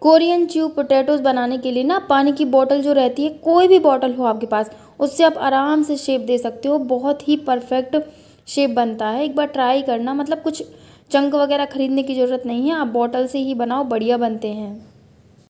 Korean chew potatoes बनाने के लिए ना पानी की बोतल जो रहती है कोई भी बोतल हो आपके पास उससे आप आराम से शेप दे सकते हो बहुत ही परफेक्ट शेप बनता है एक बार ट्राई करना मतलब कुछ चंक वगैरह खरीदने की ज़रूरत नहीं है आप बॉटल से ही बनाओ बढ़िया बनते हैं